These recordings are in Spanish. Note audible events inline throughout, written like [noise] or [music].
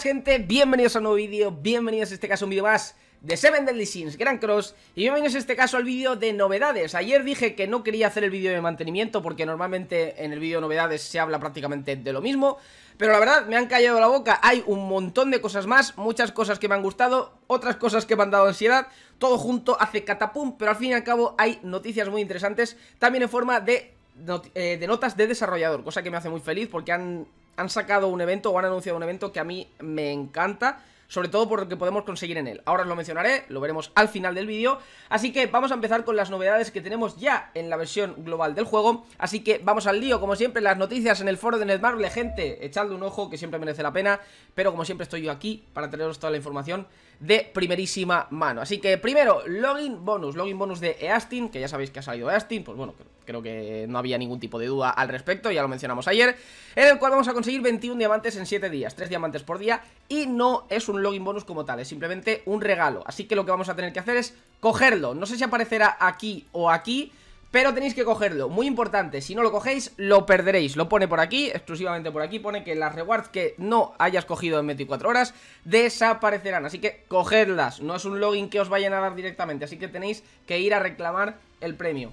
gente, bienvenidos a un nuevo vídeo, bienvenidos a este caso un vídeo más de Seven Deadly Sins Grand Cross Y bienvenidos en este caso al vídeo de novedades Ayer dije que no quería hacer el vídeo de mantenimiento porque normalmente en el vídeo de novedades se habla prácticamente de lo mismo Pero la verdad me han callado la boca, hay un montón de cosas más, muchas cosas que me han gustado, otras cosas que me han dado ansiedad Todo junto hace catapum, pero al fin y al cabo hay noticias muy interesantes También en forma de, eh, de notas de desarrollador, cosa que me hace muy feliz porque han han sacado un evento o han anunciado un evento que a mí me encanta sobre todo por lo que podemos conseguir en él. Ahora os lo mencionaré, lo veremos al final del vídeo. Así que vamos a empezar con las novedades que tenemos ya en la versión global del juego. Así que vamos al lío, como siempre, las noticias en el foro de Netmarble, gente, echadle un ojo que siempre merece la pena. Pero como siempre estoy yo aquí para traeros toda la información de primerísima mano. Así que primero, login bonus, login bonus de Eastin, que ya sabéis que ha salido Eastin, pues bueno, creo que no había ningún tipo de duda al respecto, ya lo mencionamos ayer, en el cual vamos a conseguir 21 diamantes en 7 días, 3 diamantes por día, y no es un login bonus como tal, es simplemente un regalo. Así que lo que vamos a tener que hacer es cogerlo, no sé si aparecerá aquí o aquí, pero tenéis que cogerlo, muy importante, si no lo cogéis lo perderéis, lo pone por aquí, exclusivamente por aquí, pone que las rewards que no hayas cogido en 24 horas desaparecerán, así que cogedlas, no es un login que os vayan a dar directamente, así que tenéis que ir a reclamar el premio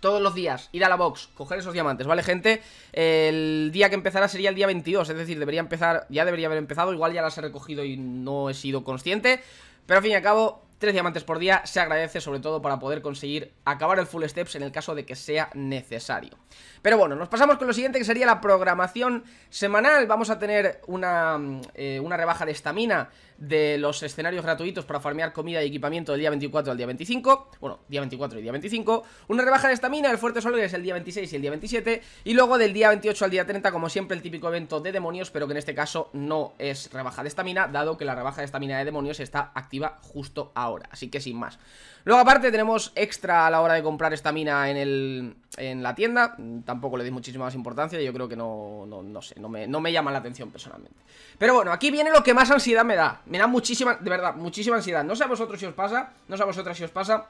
todos los días, ir a la box, coger esos diamantes, ¿vale, gente? El día que empezara sería el día 22, es decir, debería empezar, ya debería haber empezado, igual ya las he recogido y no he sido consciente, pero al fin y al cabo, 3 diamantes por día se agradece sobre todo para poder conseguir acabar el full steps en el caso de que sea necesario. Pero bueno, nos pasamos con lo siguiente que sería la programación semanal. Vamos a tener una, mm, eh, una rebaja de estamina de los escenarios gratuitos para farmear comida y equipamiento del día 24 al día 25. Bueno, día 24 y día 25. Una rebaja de estamina, el fuerte sol es el día 26 y el día 27. Y luego del día 28 al día 30, como siempre, el típico evento de demonios, pero que en este caso no es rebaja de estamina, dado que la rebaja de estamina de demonios está activa justo ahora así que sin más Luego aparte tenemos extra a la hora de comprar esta mina en, el, en la tienda Tampoco le di muchísima más importancia, yo creo que no, no, sé, no me, no llama la atención personalmente Pero bueno, aquí viene lo que más ansiedad me da Me da muchísima, de verdad, muchísima ansiedad No sé a vosotros si os pasa, no sé a vosotras si os pasa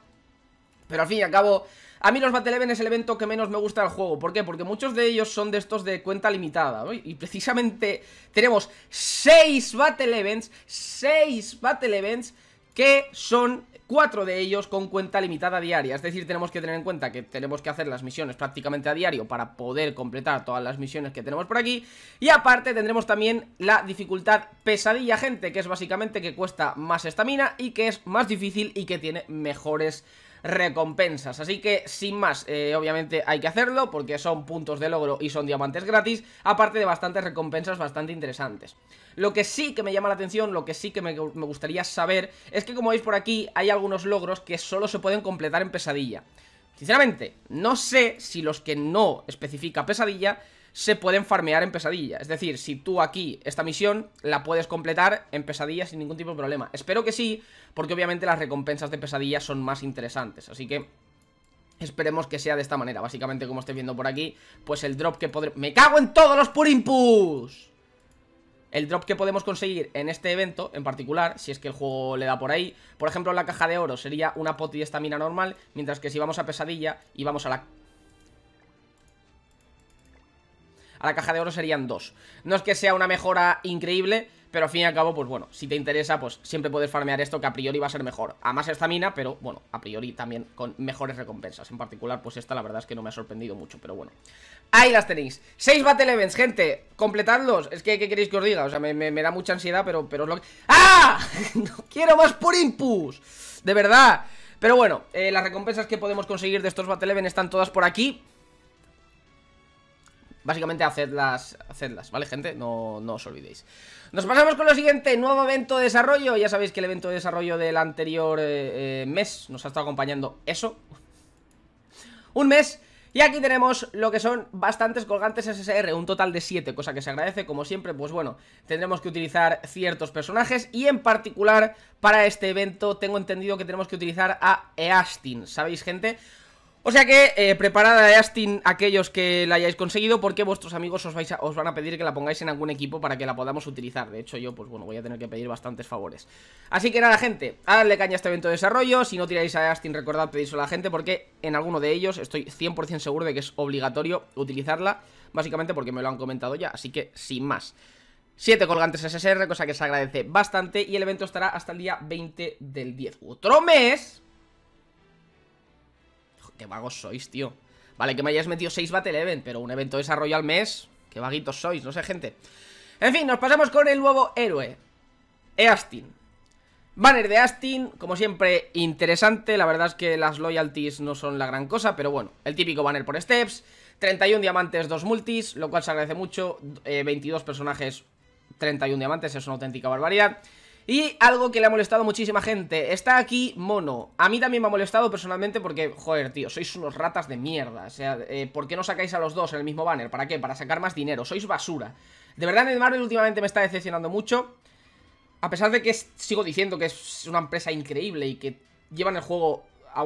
pero al fin y al cabo, a mí los Battle Events es el evento que menos me gusta del juego. ¿Por qué? Porque muchos de ellos son de estos de cuenta limitada. Y precisamente tenemos 6 Battle Events, 6 Battle Events que son cuatro de ellos con cuenta limitada diaria. Es decir, tenemos que tener en cuenta que tenemos que hacer las misiones prácticamente a diario para poder completar todas las misiones que tenemos por aquí. Y aparte tendremos también la dificultad pesadilla, gente, que es básicamente que cuesta más estamina y que es más difícil y que tiene mejores recompensas. Así que, sin más, eh, obviamente hay que hacerlo porque son puntos de logro y son diamantes gratis, aparte de bastantes recompensas bastante interesantes. Lo que sí que me llama la atención, lo que sí que me, me gustaría saber, es que como veis por aquí hay algunos logros que solo se pueden completar en pesadilla. Sinceramente, no sé si los que no especifica pesadilla se pueden farmear en pesadilla. Es decir, si tú aquí esta misión la puedes completar en pesadilla sin ningún tipo de problema. Espero que sí, porque obviamente las recompensas de pesadilla son más interesantes. Así que Esperemos que sea de esta manera, básicamente como estáis viendo por aquí Pues el drop que podré... ¡Me cago en todos los purimpus! El drop que podemos conseguir en este evento en particular, si es que el juego le da por ahí Por ejemplo, la caja de oro sería una poti de estamina normal Mientras que si vamos a pesadilla y vamos a la a la caja de oro serían dos. No es que sea una mejora increíble, pero al fin y al cabo, pues bueno, si te interesa, pues siempre puedes farmear esto que a priori va a ser mejor. A más estamina, pero bueno, a priori también con mejores recompensas. En particular, pues esta la verdad es que no me ha sorprendido mucho, pero bueno. Ahí las tenéis. Seis Battle Events, gente. Completadlos. Es que, ¿qué queréis que os diga? O sea, me, da mucha ansiedad, pero, pero es lo que... ¡Ah! [laughs] no quiero más por impus. De verdad. Pero bueno, eh, las recompensas que podemos conseguir de estos Battle Events están todas por aquí. Básicamente hacedlas, hacedlas, ¿vale, gente? No, no os olvidéis Nos pasamos con lo siguiente, nuevo evento de desarrollo Ya sabéis que el evento de desarrollo del anterior eh, eh, mes Nos ha estado acompañando eso Un mes y aquí tenemos lo que son bastantes colgantes SSR, un total de 7, cosa que se agradece, como siempre, pues bueno, tendremos que utilizar ciertos personajes y en particular para este evento tengo entendido que tenemos que utilizar a Eastin, ¿sabéis gente? O sea que eh, preparad a Justin aquellos que la hayáis conseguido porque vuestros amigos os, vais os van a pedir que la pongáis en algún equipo para que la podamos utilizar. De hecho yo pues bueno voy a tener que pedir bastantes favores. Así que nada gente, a caña a este evento de desarrollo. Si no tiráis a Justin recordad pedírselo a la gente porque en alguno de ellos estoy 100% seguro de que es obligatorio utilizarla. Básicamente porque me lo han comentado ya, así que sin más. siete colgantes SSR, cosa que se agradece bastante y el evento estará hasta el día 20 del 10. Otro mes vagos sois, tío. Vale, que me hayáis metido 6 Battle Event, pero un evento de desarrollo al mes, qué vaguitos sois, no sé, gente. En fin, nos pasamos con el nuevo héroe, Eastin. Banner de Astin, como siempre, interesante. La verdad es que las loyalties no son la gran cosa, pero bueno, el típico banner por steps. 31 diamantes, 2 multis, lo cual se agradece mucho. 22 eh, personajes, 31 diamantes, es una auténtica barbaridad. Y algo que le ha molestado muchísima gente, está aquí Mono. A mí también me ha molestado personalmente porque, joder, tío, sois unos ratas de mierda. O sea, eh, ¿por qué no sacáis a los dos en el mismo banner? ¿Para qué? Para sacar más dinero. Sois basura. De verdad, el Marvel últimamente me está decepcionando mucho. A pesar de que sigo diciendo que es una empresa increíble y que llevan el juego a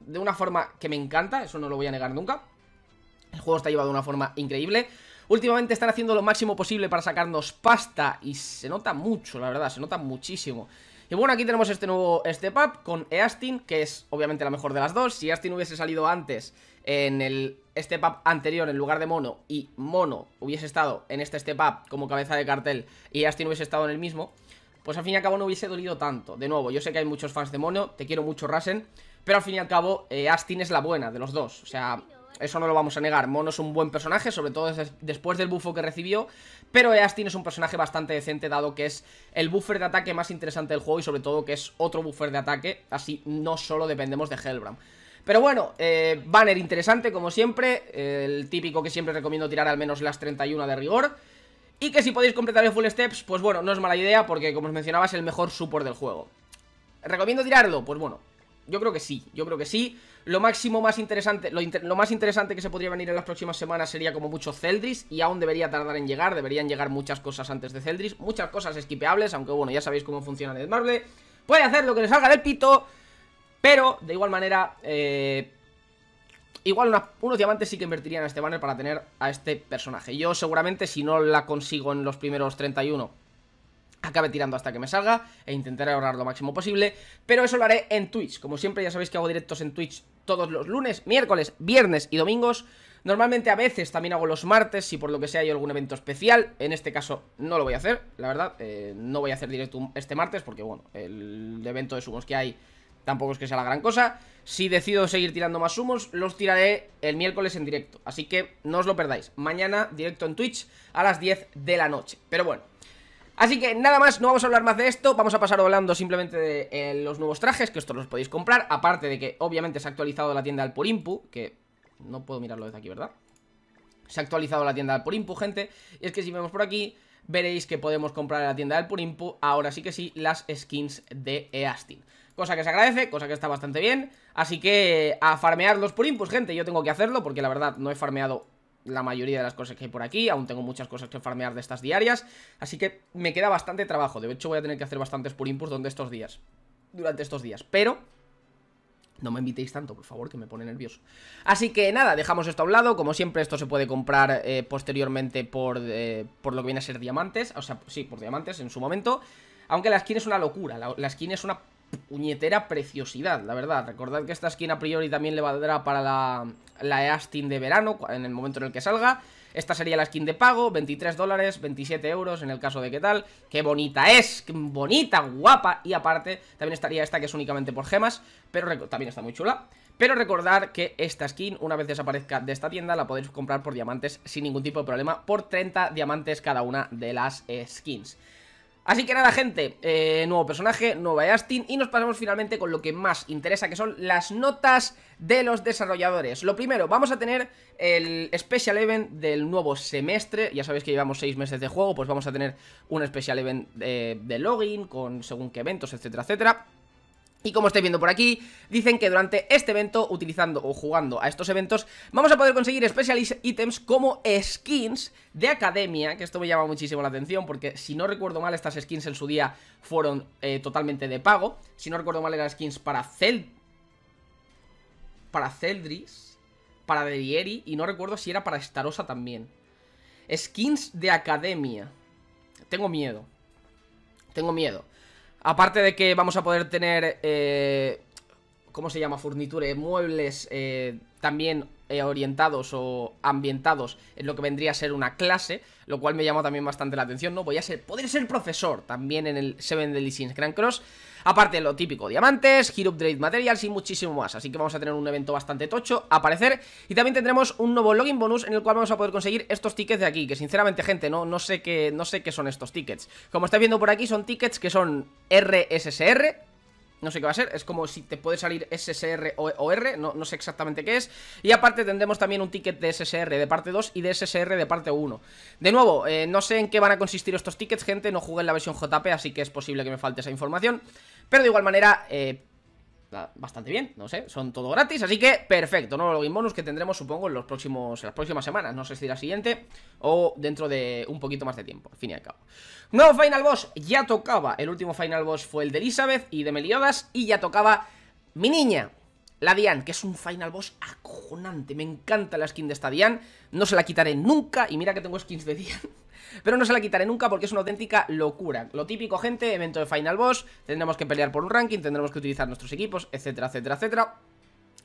de una forma que me encanta, eso no lo voy a negar nunca. El juego está llevado de una forma increíble. Últimamente están haciendo lo máximo posible para sacarnos pasta y se nota mucho, la verdad, se nota muchísimo. Y bueno, aquí tenemos este nuevo step up con Eastin, que es obviamente la mejor de las dos. Si Eastin hubiese salido antes en el step up anterior en lugar de Mono y Mono hubiese estado en este step up como cabeza de cartel y Eastin hubiese estado en el mismo, pues al fin y al cabo no hubiese dolido tanto. De nuevo, yo sé que hay muchos fans de Mono, te quiero mucho Rasen, pero al fin y al cabo eh, Eastin es la buena de los dos. O sea, eso no lo vamos a negar. Mono es un buen personaje, sobre todo después del buffo que recibió. Pero Eastin es un personaje bastante decente, dado que es el buffer de ataque más interesante del juego y sobre todo que es otro buffer de ataque. Así no solo dependemos de hellbram Pero bueno, eh, banner interesante como siempre. el típico que siempre recomiendo tirar al menos las 31 de rigor. Y que si podéis completar el full steps, pues bueno, no es mala idea porque como os mencionaba es el mejor support del juego. ¿Recomiendo tirarlo? Pues bueno, yo creo que sí, yo creo que sí. Lo máximo más interesante, lo, más interesante que se podría venir en las próximas semanas sería como mucho Celdris y aún debería tardar en llegar, deberían llegar muchas cosas antes de Celdris, muchas cosas esquipeables, aunque bueno, ya sabéis cómo funciona el Marble. Puede hacer lo que le salga del pito, pero de igual manera, eh, igual unos diamantes sí que invertirían en este banner para tener a este personaje. Yo seguramente si no la consigo en los primeros 31 acabe tirando hasta que me salga e intentaré ahorrar lo máximo posible, pero eso lo haré en Twitch, como siempre ya sabéis que hago directos en Twitch todos los lunes, miércoles, viernes y domingos, normalmente a veces también hago los martes si por lo que sea hay algún evento especial, en este caso no lo voy a hacer, la verdad, eh, no voy a hacer directo este martes porque bueno, el evento de sumos que hay tampoco es que sea la gran cosa, si decido seguir tirando más sumos, los tiraré el miércoles en directo, así que no os lo perdáis, mañana directo en Twitch a las 10 de la noche, pero bueno, Así que nada más, no vamos a hablar más de esto, vamos a pasar hablando simplemente de eh, los nuevos trajes, que estos los podéis comprar, aparte de que obviamente se ha actualizado la tienda del Purimpu, que no puedo mirarlo desde aquí, ¿verdad? Se ha actualizado la tienda del Purimpu, gente, y es que si vemos por aquí, veréis que podemos comprar en la tienda del Purimpu, ahora sí que sí, las skins de Eastin. Cosa que se agradece, cosa que está bastante bien, así que a farmear los Purimpus, gente, yo tengo que hacerlo, porque la verdad no he farmeado la mayoría de las cosas que hay por aquí, aún tengo muchas cosas que farmear de estas diarias, así que me queda bastante trabajo, de hecho voy a tener que hacer bastantes por inputs durante estos días, durante estos días, pero... No me invitéis tanto, por favor, que me pone nervioso. Así que nada, dejamos esto a un lado. Como siempre, esto se puede comprar eh, posteriormente por, eh, por lo que viene a ser diamantes. O sea, sí, por diamantes en su momento. Aunque la skin es una locura. la skin es una puñetera preciosidad, la verdad. Recordad que esta skin a priori también le valdrá para la, la Eastin de verano, en el momento en el que salga. Esta sería la skin de pago, 23 dólares, 27 euros en el caso de qué tal. ¡Qué bonita es! ¡Qué bonita, guapa! Y aparte, también estaría esta que es únicamente por gemas, pero también está muy chula. Pero recordar que esta skin, una vez desaparezca de esta tienda, la podéis comprar por diamantes sin ningún tipo de problema, por 30 diamantes cada una de las eh, skins. Así que nada, gente, eh, nuevo personaje, nueva Astin y nos pasamos finalmente con lo que más interesa, que son las notas de los desarrolladores. Lo primero, vamos a tener el Special Event del nuevo semestre, ya sabéis que llevamos seis meses de juego, pues vamos a tener un Special Event de, eh, de login, con según qué eventos, etcétera, etcétera. Y como estáis viendo por aquí, dicen que durante este evento, utilizando o jugando a estos eventos, vamos a poder conseguir Special Items como skins de academia, que esto me llama muchísimo la atención, porque si no recuerdo mal, estas skins en su día fueron eh, totalmente de pago. Si no recuerdo mal, eran skins para Cel... Para Celdris, para Delieri, y no recuerdo si era para Starosa también. Skins de academia. Tengo miedo. Tengo miedo. Aparte de que vamos a poder tener... Eh, ¿Cómo se llama? Furniture, muebles, eh, también eh, orientados o ambientados en lo que vendría a ser una clase, lo cual me llama también bastante la atención, ¿no? Voy a ser, poder ser profesor también en el Seven Deadly Grand Cross, aparte de lo típico, diamantes, Hero Upgrade Materials y muchísimo más, así que vamos a tener un evento bastante tocho a aparecer, y también tendremos un nuevo login bonus en el cual vamos a poder conseguir estos tickets de aquí, que sinceramente, gente, no, no, sé, qué, no sé qué son estos tickets. Como estáis viendo por aquí, son tickets que son RSSR, no sé qué va a ser, es como si te puede salir SSR o, R, no, no, sé exactamente qué es Y aparte tendremos también un ticket de SSR de parte 2 y de SSR de parte 1 De nuevo, eh, no sé en qué van a consistir estos tickets, gente, no jugué en la versión JP, así que es posible que me falte esa información Pero de igual manera, eh, bastante bien, no sé, son todo gratis, así que perfecto, nuevo login bonus que tendremos supongo en los próximos, las próximas semanas, no sé si la siguiente o dentro de un poquito más de tiempo, al fin y al cabo. Nuevo Final Boss, ya tocaba, el último Final Boss fue el de Elizabeth y de Meliodas y ya tocaba mi niña, la Dian, que es un final boss acojonante. Me encanta la skin de esta Dian. No se la quitaré nunca. Y mira que tengo skins de Dian. [laughs] Pero no se la quitaré nunca porque es una auténtica locura. Lo típico, gente, evento de Final Boss. Tendremos que pelear por un ranking, tendremos que utilizar nuestros equipos, etcétera, etcétera, etcétera.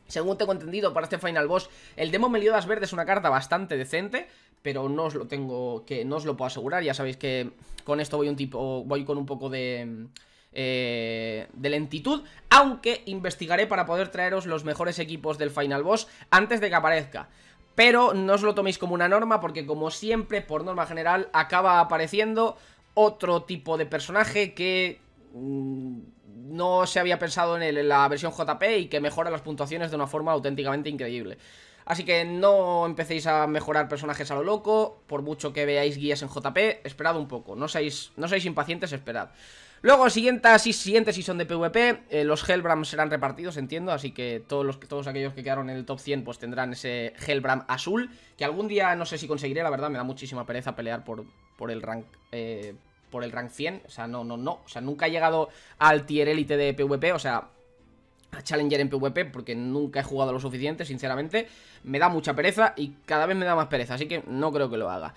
Según tengo entendido, para este Final Boss, el Demo Meliodas Verde es una carta bastante decente, pero no os lo tengo que, no os lo puedo asegurar, ya sabéis que con esto voy un tipo, voy con un poco de eh, de lentitud, aunque investigaré para poder traeros los mejores equipos del Final Boss antes de que aparezca. Pero no os lo toméis como una norma porque como siempre, por norma general, acaba apareciendo otro tipo de personaje que mm, no se había pensado en, la versión JP y que mejora las puntuaciones de una forma auténticamente increíble. Así que no empecéis a mejorar personajes a lo loco, por mucho que veáis guías en JP, esperad un poco, no no seáis impacientes, esperad. Luego, siguientes, siguiente son de PvP, eh, los Hellbram serán repartidos, entiendo, así que todos, los, todos aquellos que quedaron en el top 100 pues tendrán ese Hellbram azul, que algún día no sé si conseguiré, la verdad, me da muchísima pereza pelear por, por el rank... Eh, por el rank 100, o sea, no, no, no, o sea, nunca he llegado al tier élite de PvP, o sea, a Challenger en PvP porque nunca he jugado lo suficiente, sinceramente. Me da mucha pereza y cada vez me da más pereza, así que no creo que lo haga.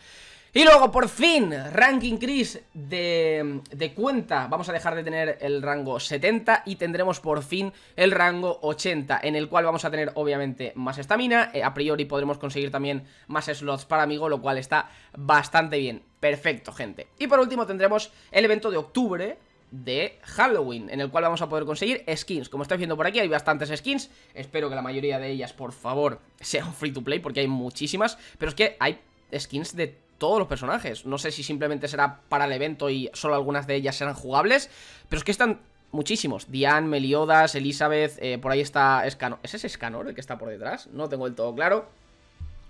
Y luego, por fin, ranking Chris de, cuenta. Vamos a dejar de tener el rango 70 y tendremos por fin el rango 80, en el cual vamos a tener obviamente más estamina. Eh, a priori podremos conseguir también más slots para amigo, lo cual está bastante bien. Perfecto, gente. Y por último tendremos el evento de octubre, de Halloween, en el cual vamos a poder conseguir skins. Como estáis viendo por aquí, hay bastantes skins. Espero que la mayoría de ellas, por favor, [laughs] sean free to play, porque hay muchísimas. Pero es que hay skins de todos los personajes. No sé si simplemente será para el evento y solo algunas de ellas serán jugables, pero es que están muchísimos. Diane, Meliodas, Elizabeth, eh, por ahí está Escanor. ¿Es ese Escanor el que está por detrás? No tengo el todo claro.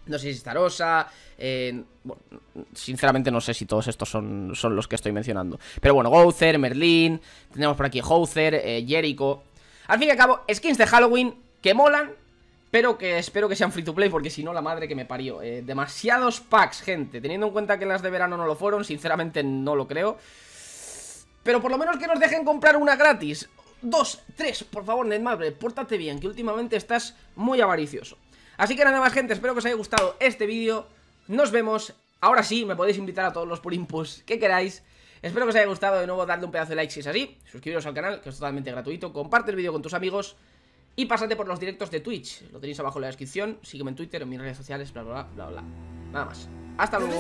No sé si está Rosa. Eh, sinceramente no sé si todos estos son, son los que estoy mencionando. Pero bueno, Gouther, Merlin, tenemos por aquí Houser, eh, Jericho. Al fin y al cabo, skins de Halloween que molan, que espero que sean free to play porque si no, la madre que me parió. Eh, demasiados packs, gente. Teniendo en cuenta que las de verano no lo fueron, sinceramente no lo creo. Pero por lo menos que nos dejen comprar una gratis. Dos, tres, por favor, madre pórtate bien, que últimamente estás muy avaricioso. Así que nada más, gente, espero que os haya gustado este vídeo. Nos vemos. Ahora sí, me podéis invitar a todos los por que queráis. Espero que os haya gustado. De nuevo, darle un pedazo de like si es así. Suscribiros al canal, que es totalmente gratuito. Comparte el vídeo con tus amigos. Y pásate por los directos de Twitch. Lo tenéis abajo en la descripción. Sígueme en Twitter, en mis redes sociales, bla, bla, bla, bla. Nada más. Hasta luego.